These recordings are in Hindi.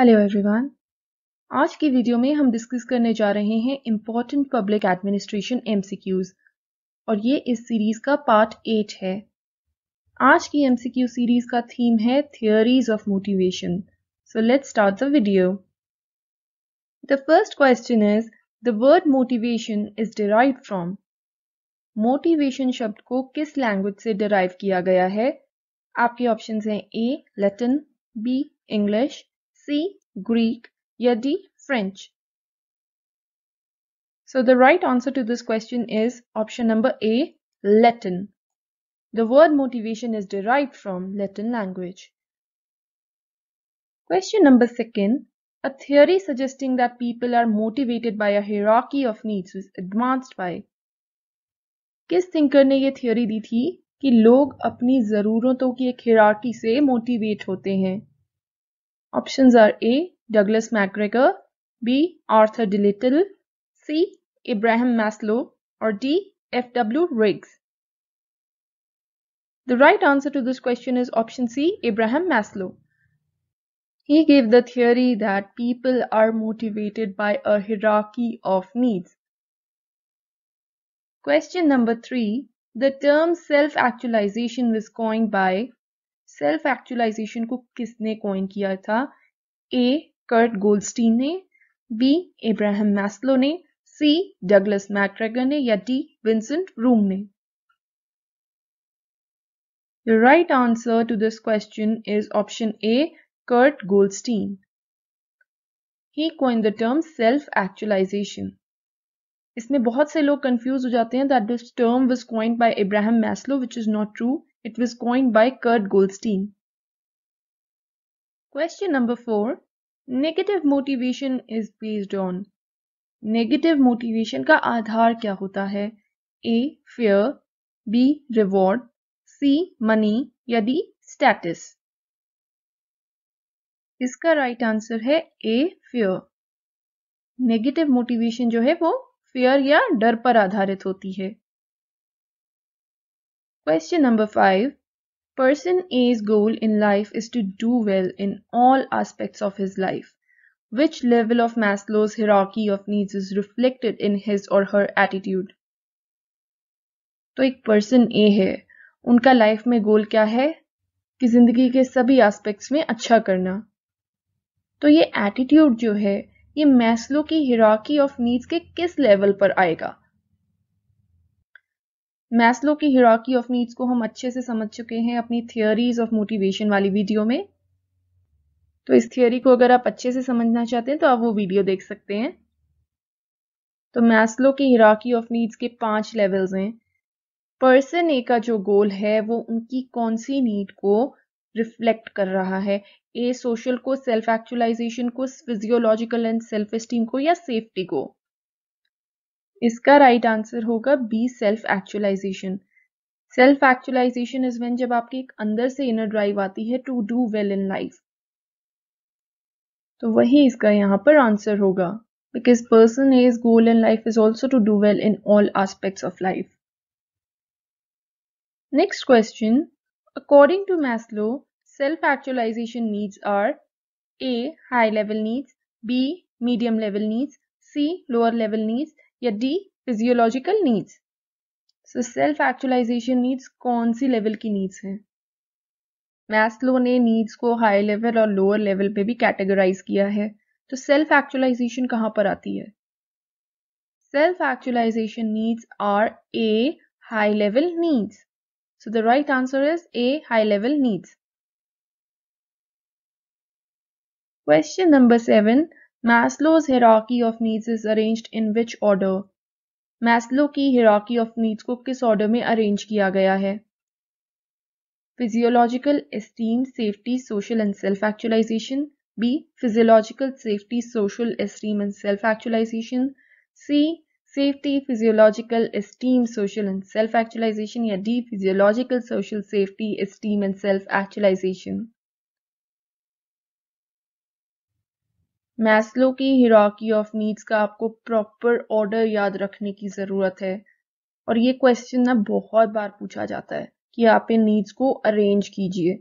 हेलो एवरीवन आज की वीडियो में हम डिस्कस करने जा रहे हैं इम्पोर्टेंट पब्लिक एडमिनिस्ट्रेशन एमसीक्यूज और ये इस सीरीज का पार्ट एट है आज की एमसीक्यू सीरीज का थीम है theories of motivation so let's start the video the first question is the word motivation is derive from motivation शब्द को किस लैंग्वेज से डिराइव किया गया है आपके ऑप्शन हैं A Latin B English C. Greek, या D. French? So the right answer to this question is option number A, Latin. The word motivation is derived from Latin language. Question number second. A theory suggesting that people are motivated by a hierarchy of needs was advanced by किस थिंकर ने ये थ्योरी दी थी कि लोग अपनी ज़रूरतों की एक हिरार्की से मोटिवेट होते हैं Options are A. Douglas MacGregor B. Arthur DeLisle C. Abraham Maslow or D. F. W. Riggs The right answer to this question is option C. Abraham Maslow. He gave the theory that people are motivated by a hierarchy of needs. Question number 3. The term self-actualization was coined by self actualization को किसने कॉइन किया था ए कर्ट गोल्डस्टीन ने बी इब्राहिम मैस्लो ने सी डगलस मैक्रगर ने या डी विंसेंट रूम ने The right answer to this question is option A, Kurt Goldstein. He coined the term self-actualization. इसमें बहुत से लोग कंफ्यूज हो जाते हैं that this term was coined by Ibrahim Maslow which is not true It was coined by Kurt Goldstein. Question number four negative motivation is based on negative motivation का आधार क्या होता है A fear B reward C money या डी Status इसका राइट right आंसर है ए फेयर नेगेटिव मोटिवेशन जो है वो फेयर या डर पर आधारित होती है Question number five. Person A's goal in life is to do well in all aspects of his life. Which level of Maslow's hierarchy of needs is reflected in his or her attitude? तो एक पर्सन ए है उनका लाइफ में गोल क्या है कि जिंदगी के सभी एस्पेक्ट्स में अच्छा करना तो ये एटीट्यूड जो है ये मैस्लो की हिराकी ऑफ नीड्स के किस लेवल पर आएगा मैस्लो की हिराकी ऑफ नीड्स को हम अच्छे से समझ चुके हैं अपनी थियोरीज ऑफ मोटिवेशन वाली वीडियो में तो इस थियोरी को अगर आप अच्छे से समझना चाहते हैं तो आप वो वीडियो देख सकते हैं तो मैस्लो की हिराकी ऑफ नीड्स के पांच लेवल्स हैं पर्सन ए का जो गोल है वो उनकी कौन सी नीड को रिफ्लेक्ट कर रहा है ए सोशल को सेल्फ एक्चुअलाइजेशन को फिजियोलॉजिकल एंड सेल्फ स्टीम को या सेफ्टी को इसका राइट right आंसर होगा B self actualization self actualization is when जब आपके एक अंदर से इनर ड्राइव आती है to do well in life तो वही इसका यहाँ पर आंसर होगा because person as goal in life is also to do well in all aspect of life next question according to Maslow, self actualization needs are A high level needs B medium level needs C lower level needs या D physiological needs so self actualization needs कौन सी लेवल की नीड्स हैं मैस्लो ने नीड्स को हाई लेवल और लोअर लेवल पे भी कैटेगराइज किया है तो सेल्फ एक्चुअलाइजेशन कहाँ पर आती है self actualization needs are A high level needs so the right answer is A high level needs question number seven Maslow's hierarchy of needs is arranged in which order? Maslow की हिराकी ऑफ नीड्स को किस ऑर्डर में अरेंज किया गया है physiological esteem safety social and self actualization B physiological safety social esteem and self actualization C safety physiological esteem social and self actualization या D physiological social safety esteem and self actualization Maslow की हिराकी ऑफ नीड्स का आपको प्रॉपर ऑर्डर याद रखने की ज़रूरत है और ये क्वेश्चन ना बहुत बार पूछा जाता है कि आप इन नीड्स को अरेंज कीजिए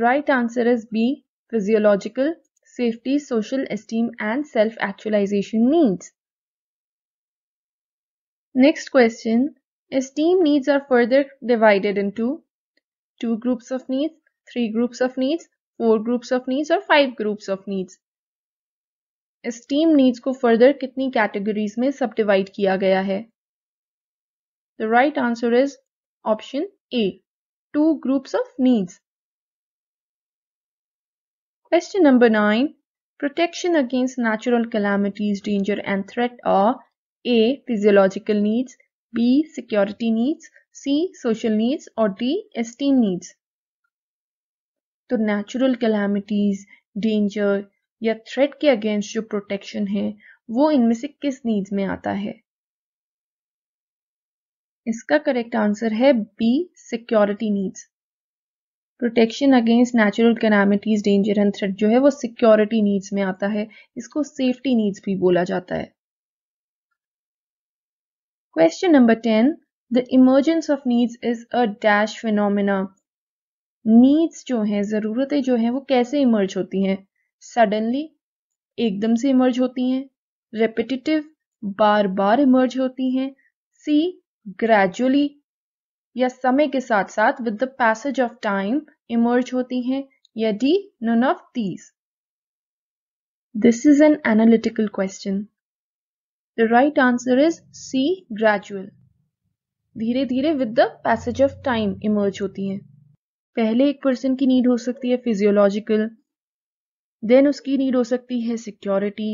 right answer is B physiological safety social esteem and self actualization needs next question esteem needs are further divided into two groups of needs three groups of needs four groups of needs or five groups of needs esteem needs ko further kitni categories mein subdivide kiya gaya hai the right answer is option a two groups of needs question number 9 protection against natural calamities danger and threat are a physiological needs b security needs c social needs or d esteem needs तो नेचुरल कैलामिटीज डेंजर या थ्रेट के अगेंस्ट जो प्रोटेक्शन है वो इनमें से किस नीड्स में आता है इसका करेक्ट आंसर है B security needs protection against natural calamities danger and threat जो है वो सिक्योरिटी नीड्स में आता है इसको सेफ्टी नीड्स भी बोला जाता है question number ten the emergence of needs is a dash phenomena needs जो हैं ज़रूरतें जो हैं वो कैसे इमर्ज होती हैं सडनली एकदम से इमर्ज होती हैं रेपिटिटिव बार बार इमर्ज होती हैं सी ग्रेजुअली या समय के साथ साथ with the passage of time emerge होती हैं या D none of these this is an analytical question the right answer is C gradual धीरे धीरे with the passage of time emerge होती हैं पहले एक पर्सन की नीड हो सकती है फिजियोलॉजिकल देन उसकी नीड हो सकती है security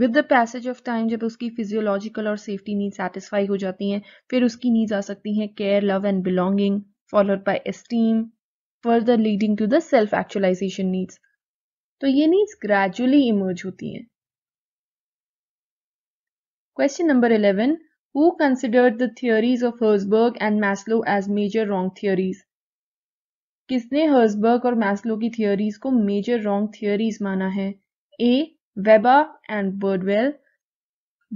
with the passage of time जब उसकी फिजियोलॉजिकल और सेफ्टी नीड सेटिस्फाई हो जाती हैं फिर उसकी नीड्स आ सकती हैं care love and belonging followed by esteem further leading to the self actualization needs तो ये नीड्स ग्रेजुअली इमर्ज होती हैं question number eleven who considered the theories of Herzberg and Maslow as major wrong theories किसने हर्सबर्ग और मैस्लो की थियोरीज को मेजर रॉन्ग थियोरीज माना है A Weber and Birdwell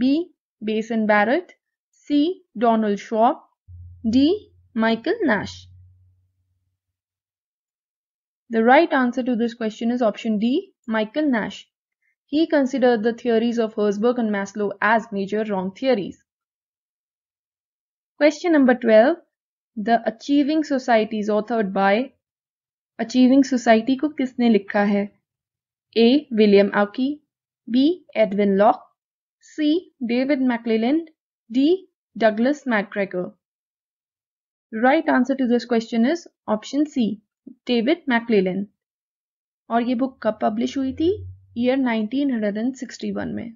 B Bass and Barrett C Donald Shop D Michael Nash The right answer to this question is option D, Michael Nash. He considered the theories of Herzberg and Maslow as major wrong theories. Question number 12. The Achieving Society is authored by achieving society को किसने लिखा है A William Ouchi B Edwin Locke C David McClelland D Douglas McGregor right answer to this question is option C David McClelland और ये बुक कब पब्लिश हुई थी ईयर 1961 में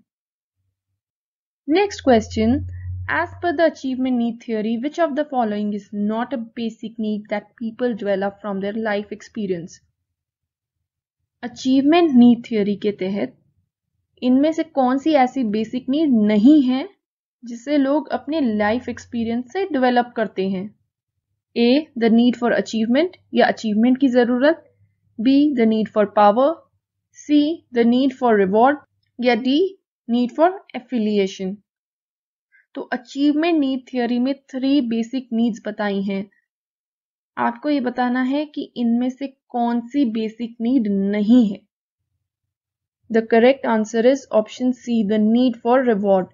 next question As per the achievement need theory, which of the following is not a basic need that people develop from their life experience? Achievement need theory के तहत इनमें से कौन सी ऐसी बेसिक नीड नहीं है जिसे लोग अपने लाइफ एक्सपीरियंस से डेवलप करते हैं A the need for achievement या अचीवमेंट की ज़रूरत B the need for power C the need for reward या डी नीड फॉर एफिलिएशन तो अचीवमेंट नीड थियोरी में थ्री बेसिक नीड्स बताई हैं आपको ये बताना है कि इनमें से कौन सी बेसिक नीड नहीं है the correct answer is option C the need for reward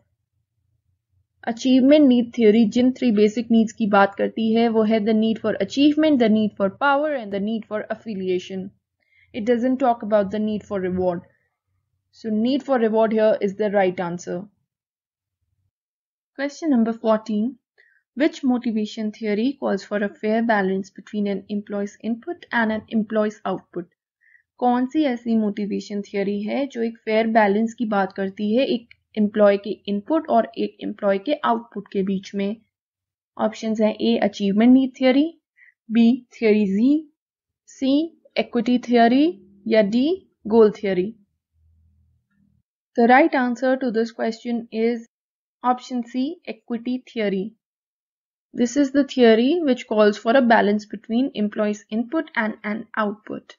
achievement need theory जिन थ्री बेसिक नीड्स की बात करती है वो है the need for achievement the need for power and the need for affiliation it doesn't talk about the need for reward so need for reward here is the right answer Question number 14. Which motivation theory calls for a fair balance between an employee's input and an employee's output? कौन सी ऐसी मोटिवेशन थियोरी है जो एक फेयर बैलेंस की बात करती है एक एम्प्लॉय के इनपुट और एक एम्प्लॉय के आउटपुट के बीच में ऑप्शंस हैं A achievement need theory B theory Z C equity theory या D goal theory the right answer to this question is Option C, equity theory. This is the theory which calls for a balance between employees' input and an output.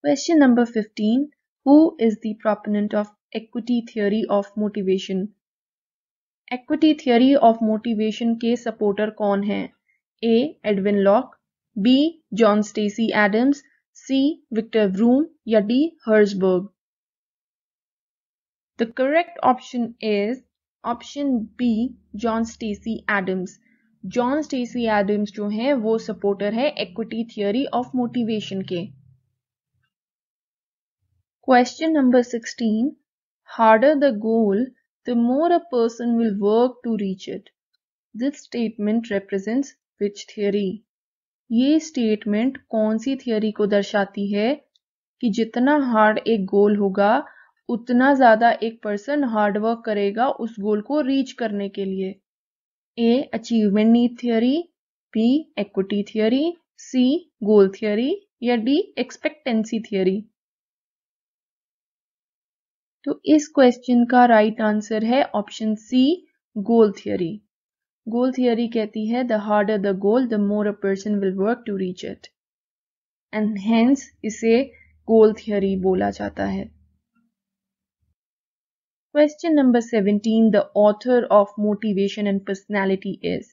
Question number 15. Who is the proponent of equity theory of motivation? Equity theory of motivation के supporter कौन हैं? A. Edwin Locke B. John Stacy Adams C. Victor Vroom या D. Herzberg The correct option is option B John Stacy Adams John Stacy Adams जो हैं वो सपोर्टर है इक्विटी थियोरी ऑफ मोटिवेशन के question number 16 harder the goal the more a person will work to reach it this statement represents which theory ये स्टेटमेंट कौन सी थियोरी को दर्शाती है कि जितना हार्ड एक गोल होगा उतना ज़्यादा एक पर्सन हार्डवर्क करेगा उस गोल को रीच करने के लिए A achievement need theory B equity theory C goal theory या डी एक्सपेक्टेंसी थियोरी तो इस क्वेश्चन का राइट right आंसर है option C goal theory goal theory कहती है the harder the goal the more a person will work to reach it and hence इसे गोल थियोरी बोला जाता है question number seventeen the author of motivation and personality is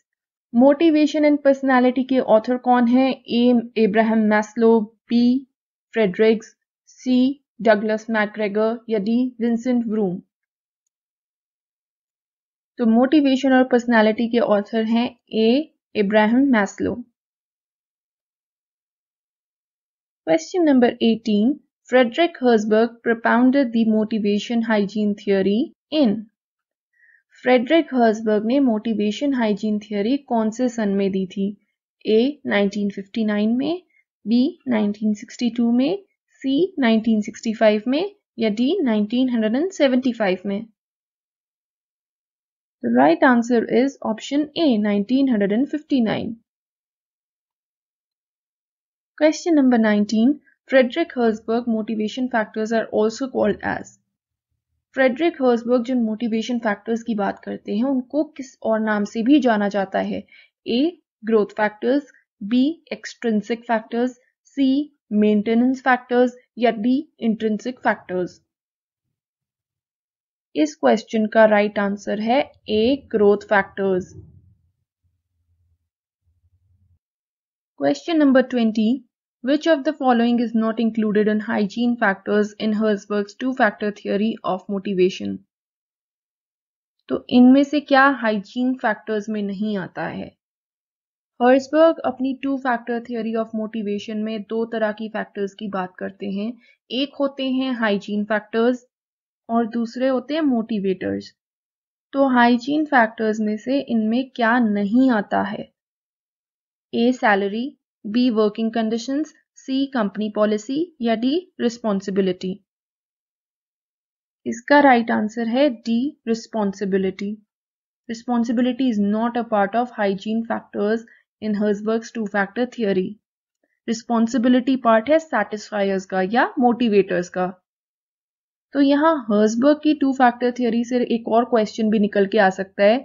motivation and personality के ऑथर कौन है A Abraham Maslow B Fredericks C Douglas McGregor या डी विंसेंट ब्रूम तो मोटिवेशन और पर्सनैलिटी के ऑथर हैं A Ibrahim Maslow question number eighteen Frederick Herzberg propounded the motivation hygiene theory in Frederick Herzberg ने motivation hygiene theory कौन से सन में A 1959 B 1962 C 1965 में या D 1975 में The right answer is option A 1959 Question number 19 Frederick Herzberg motivation factors are also called as Frederick Herzberg जिन मोटिवेशन फैक्टर्स की बात करते हैं उनको किस और नाम से भी जाना जाता है A growth factors B extrinsic factors C maintenance factors या डी इंट्रेंसिक फैक्टर्स इस क्वेश्चन का राइट right आंसर है A growth factors question number twenty Which of the following is not included in hygiene factors in Herzberg's two-factor theory of motivation? तो इनमें से क्या हाइजीन फैक्टर्स में नहीं आता है हर्सबर्ग अपनी two factor theory of motivation में दो तरह की फैक्टर्स की बात करते हैं एक होते हैं हाइजीन फैक्टर्स और दूसरे होते हैं मोटिवेटर्स तो हाइजीन फैक्टर्स में से इनमें क्या नहीं आता है A salary B working condition C company policy या डी रिस्पॉन्सिबिलिटी इसका राइट right आंसर है D responsibility responsibility is not a part of hygiene factors in Herzberg two factor theory responsibility part है सेटिस्फायर्स का या मोटिवेटर्स का तो यहाँ हर्सबर्ग की टू फैक्टर थियोरी से एक और क्वेश्चन भी निकल के आ सकता है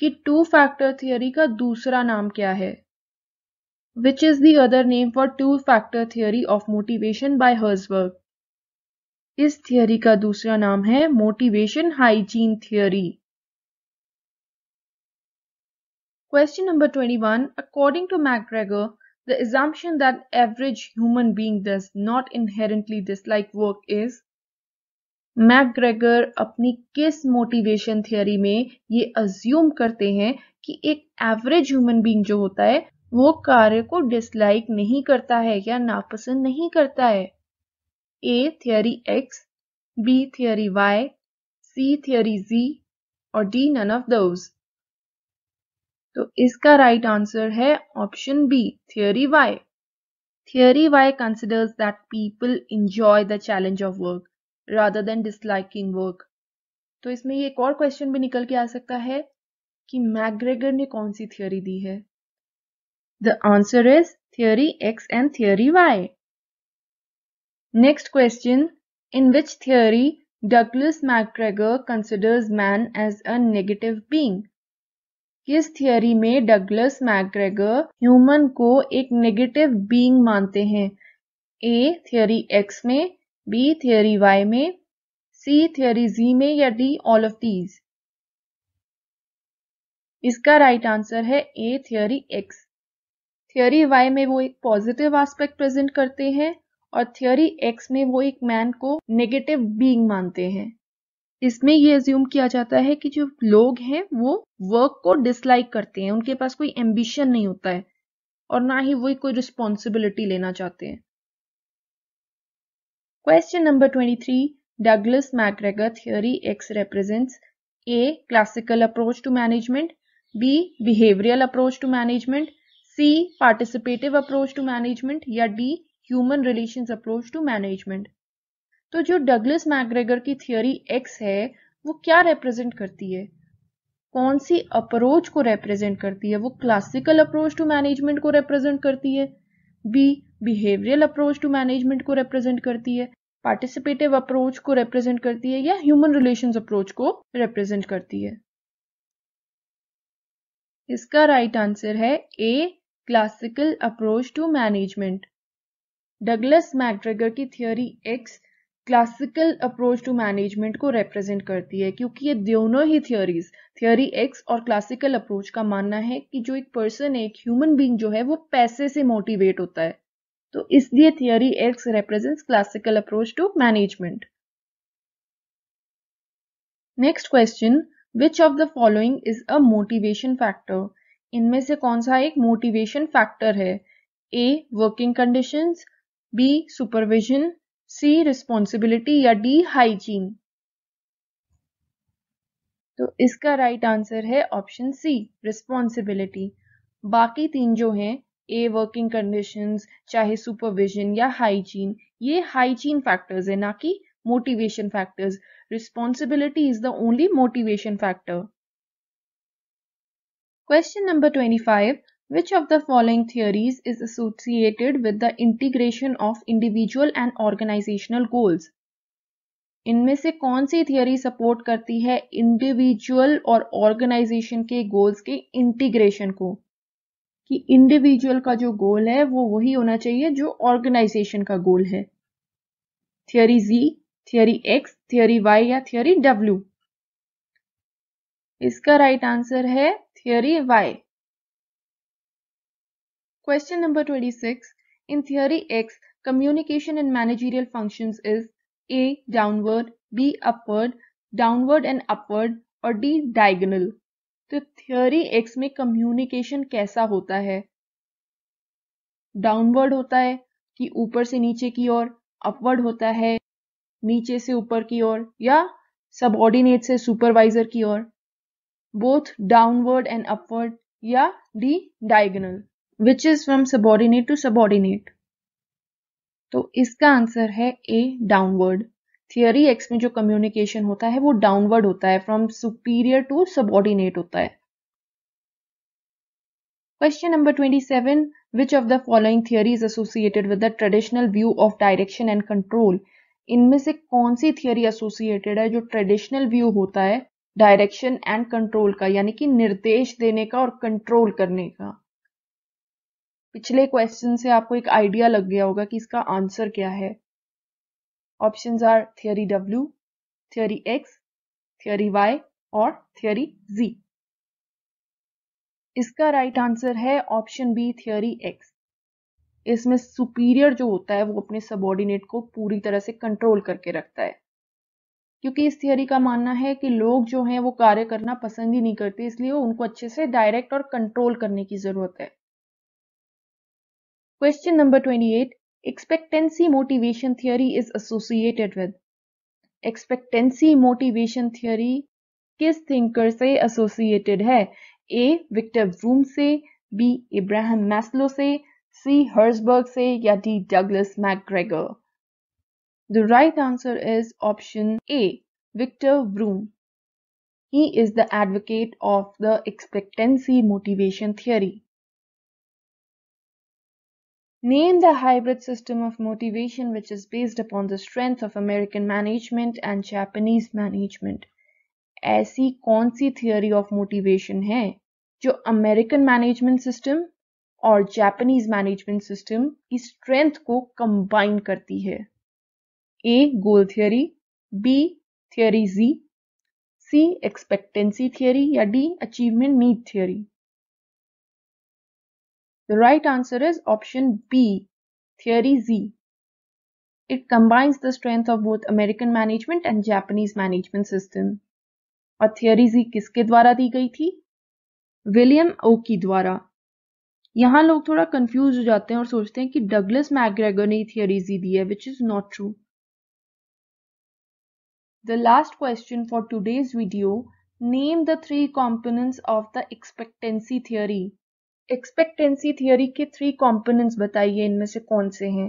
कि टू फैक्टर थियोरी का दूसरा नाम क्या है which is the other name for two-factor theory of motivation by Herzberg. इस theory का दूसरा नाम है motivation hygiene theory. Question number 21. According to MacGregor, the assumption that average human being does not inherently dislike work is McGregor अपनी किस मोटिवेशन थियरी में ये अज्यूम करते हैं कि एक एवरेज ह्यूमन बीइंग जो होता है वो कार्य को डिसलाइक नहीं करता है या नापसंद नहीं करता है A theory X B theory Y C theory Z और डी नन ऑफ दोज तो इसका राइट right आंसर है option B theory Y theory Y considers that people enjoy the challenge of work rather than disliking work तो इसमें एक और क्वेश्चन भी निकल के आ सकता है कि मैग्रेगर ने कौन सी थियोरी दी है The answer is theory X and theory Y. Next question, in which theory Douglas MacGregor considers man as a negative being? किस थियोरी में डगलस मैकग्रेगर ह्यूमन को एक नेगेटिव बीइंग मानते हैं ए थियोरी एक्स में बी थियोरी वाई में सी थियोरी जी में या डी ऑल ऑफ दीज इसका राइट right आंसर है A theory X theory Y में वो एक पॉजिटिव एस्पेक्ट प्रेजेंट करते हैं और थियोरी एक्स में वो एक मैन को नेगेटिव बीइंग मानते हैं इसमें ये एज्यूम किया जाता है कि जो लोग हैं वो वर्क को डिसलाइक करते हैं उनके पास कोई एम्बिशन नहीं होता है और ना ही वो कोई रिस्पॉन्सिबिलिटी लेना चाहते हैं question number twenty three Douglas McGregor theory X represents A classical approach to management B behavioral approach to management C participative approach to management या D human relation approach to management तो जो डगलस मैग्रेगर की थियोरी एक्स है वो क्या रिप्रेजेंट करती है कौन सी अप्रोच को रिप्रेजेंट करती है वो क्लासिकल अप्रोच टू मैनेजमेंट को रिप्रेजेंट करती है B behavioral approach to management को रिप्रेजेंट करती है पार्टिसिपेटिव अप्रोच को रिप्रेजेंट करती है या ह्यूमन रिलेशन अप्रोच को रिप्रेजेंट करती है इसका राइट right आंसर है A classical approach to management Douglas McGregor की theory X classical approach to management को रिप्रेजेंट करती है क्योंकि ये दोनों ही थियोरीज थियोरी एक्स और क्लासिकल अप्रोच का मानना है कि जो एक पर्सन एक ह्यूमन बींग जो है वो पैसे से मोटिवेट होता है तो इसलिए theory X represents classical approach to management next question which of the following is a motivation factor इनमें से कौन सा एक मोटिवेशन फैक्टर है A working condition B supervision C responsibility या डी हाइजीन तो इसका राइट right आंसर है ऑप्शन सी रिस्पॉन्सिबिलिटी बाकी तीन जो हैं ए वर्किंग कंडीशंस चाहे सुपरविजन या हाइजीन ये हाइजीन फैक्टर्स है ना कि motivation factors responsibility is the only motivation factor Question number 25. Which of the following theories is associated with the integration of individual and organizational goals? इनमें से कौन सी थियोरी सपोर्ट करती है इंडिविजुअल और ऑर्गेनाइजेशन के गोल्स के इंटीग्रेशन को कि इंडिविजुअल का जो गोल है वो वही होना चाहिए जो ऑर्गेनाइजेशन का गोल है theory Z theory X theory Y या थियोरी डब्ल्यू इसका राइट right आंसर है Theory Y Question number 26. In theory X, communication and managerial functions is A. Downward, B. Upward, downward and upward, or d. diagonal. तो थ्योरी एक्स में कम्युनिकेशन कैसा होता है डाउनवर्ड होता है कि ऊपर से नीचे की ओर अपवर्ड होता है नीचे से ऊपर की ओर या सबऑर्डिनेट से सुपरवाइजर की ओर both downward and upward या D diagonal which is from subordinate to subordinate तो इसका आंसर है ए डाउनवर्ड थियोरी एक्स में जो कम्युनिकेशन होता है वो डाउनवर्ड होता है फ्रॉम सुपीरियर टू सबॉर्डिनेट होता है Question number 27 Which of the following theory is associated with the traditional view of direction and control इनमें से कौन सी थियरी एसोसिएटेड है जो ट्रेडिशनल व्यू होता है डायरेक्शन एंड कंट्रोल का यानी कि निर्देश देने का और कंट्रोल करने का पिछले क्वेश्चन से आपको एक आइडिया लग गया होगा कि इसका आंसर क्या है options are theory W theory X theory Y और थियोरी जी इसका राइट right आंसर है ऑप्शन बी थियोरी एक्स इसमें सुपीरियर जो होता है वो अपने सबॉर्डिनेट को पूरी तरह से कंट्रोल करके रखता है क्योंकि इस थियोरी का मानना है कि लोग जो हैं वो कार्य करना पसंद ही नहीं करते इसलिए उनको अच्छे से डायरेक्ट और कंट्रोल करने की जरूरत है question number twenty eight expectancy motivation theory is associated with expectancy motivation theory किस थिंकर से एसोसिएटेड है ए विक्टर जूम से बी इब्राहिम मैस्लो से सी हर्सबर्ग से या D Douglas McGregor The right answer is option A, Victor Vroom. He is the advocate of the expectancy motivation theory. Name the hybrid system of motivation which is based upon the strength of American management and Japanese management. ऐसी कौन सी of ऑफ मोटिवेशन है जो अमेरिकन मैनेजमेंट सिस्टम और जापानीज मैनेजमेंट सिस्टम की स्ट्रेंथ को कंबाइन करती है A goal theory B theory Z C expectancy theory या D achievement need theory the right answer is option B theory Z it combines the strength of both American management and Japanese management system और थियोरी जी किसके द्वारा दी गई थी विलियम ओ की द्वारा यहां लोग थोड़ा कंफ्यूज हो जाते हैं और सोचते हैं कि डगलस मैग्रेगर ने थियरी जी दी है which is not true the last question for today's video, name the three components of the expectancy theory. Expectancy theory के थ्री कंपोनेंट्स बताइए इनमें से कौन से हैं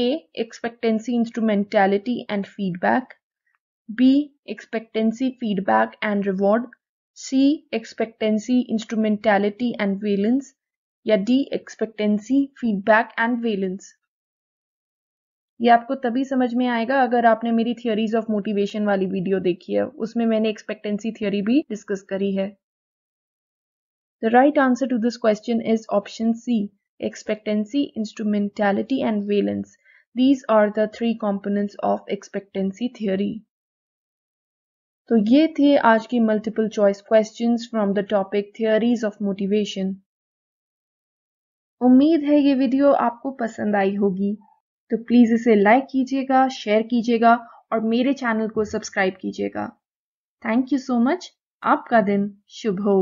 A expectancy instrumentality and feedback B expectancy feedback and reward C expectancy instrumentality and valence या D expectancy feedback and valence ये आपको तभी समझ में आएगा अगर आपने मेरी थियोरीज ऑफ मोटिवेशन वाली वीडियो देखी है उसमें मैंने एक्सपेक्टेंसी थियोरी भी डिस्कस करी है the right answer to this question is option C expectancy instrumentality and valence these are the three components of expectancy theory तो ये थे आज की multiple choice questions from the topic theories of motivation उम्मीद है ये वीडियो आपको पसंद आई होगी तो प्लीज़ इसे लाइक कीजिएगा शेयर कीजिएगा और मेरे चैनल को सब्सक्राइब कीजिएगा थैंक यू सो मच आपका दिन शुभ हो